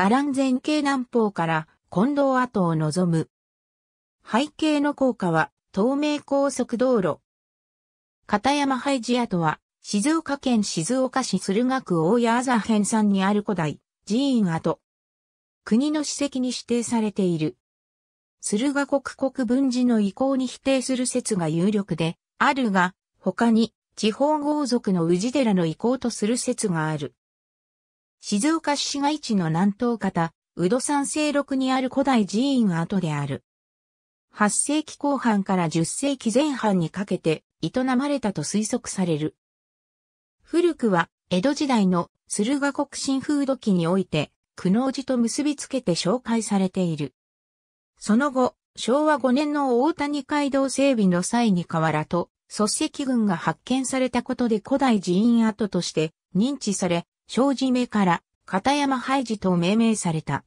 伽藍前景南方から近藤跡を望む。背景の効果は東名高速道路。片山廃寺跡は静岡県静岡市駿河区大谷麻編山にある古代寺院跡。国の史跡に指定されている。駿河国国分寺の意向に否定する説が有力であるが、他に地方豪族の氏寺の意向とする説がある。静岡市市街地の南東方、宇土山西麓にある古代寺院跡である。8世紀後半から10世紀前半にかけて営まれたと推測される。古くは江戸時代の駿河国新風土期において苦悩寺と結びつけて紹介されている。その後、昭和5年の大谷街道整備の際に河原と、卒石群が発見されたことで古代寺院跡として認知され、庄司目から片山廃寺と命名された。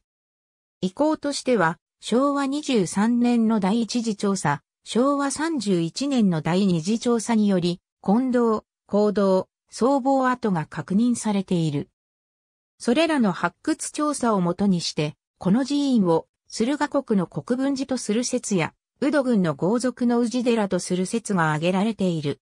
意向としては、昭和23年の第一次調査、昭和31年の第二次調査により、近藤、行動、総合跡が確認されている。それらの発掘調査をもとにして、この寺院を駿河国の国分寺とする説や、宇土郡の豪族の氏寺とする説が挙げられている。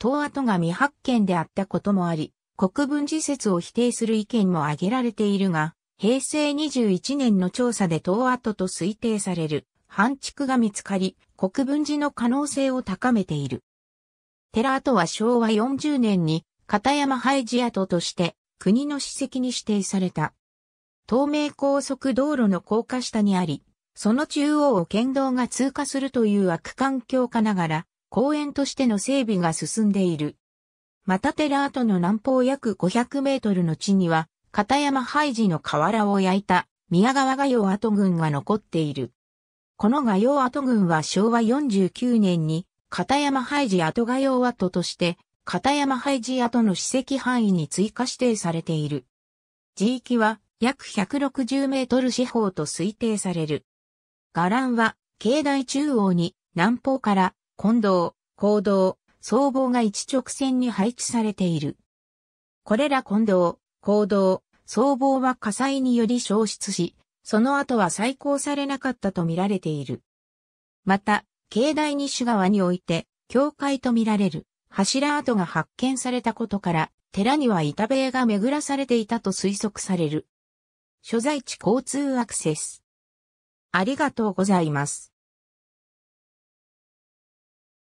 東跡が未発見であったこともあり、国分寺説を否定する意見も挙げられているが、平成21年の調査で東跡と推定される半畜が見つかり、国分寺の可能性を高めている。寺跡は昭和40年に片山廃寺跡として国の史跡に指定された。東名高速道路の高架下にあり、その中央を県道が通過するという悪環境化ながら、公園としての整備が進んでいる。マタテラートの南方約500メートルの地には、片山廃寺の瓦を焼いた宮川画用跡群が残っている。この画用跡群は昭和49年に片山廃寺跡画用跡として片山廃寺跡の史跡範囲に追加指定されている。地域は約160メートル四方と推定される。画覧は境内中央に南方から近道、行道、僧帽が一直線に配置されている。これら混同、行動、僧帽は火災により消失し、その後は再興されなかったと見られている。また、境内西側において、教会と見られる柱跡が発見されたことから、寺には板塀が巡らされていたと推測される。所在地交通アクセス。ありがとうございます。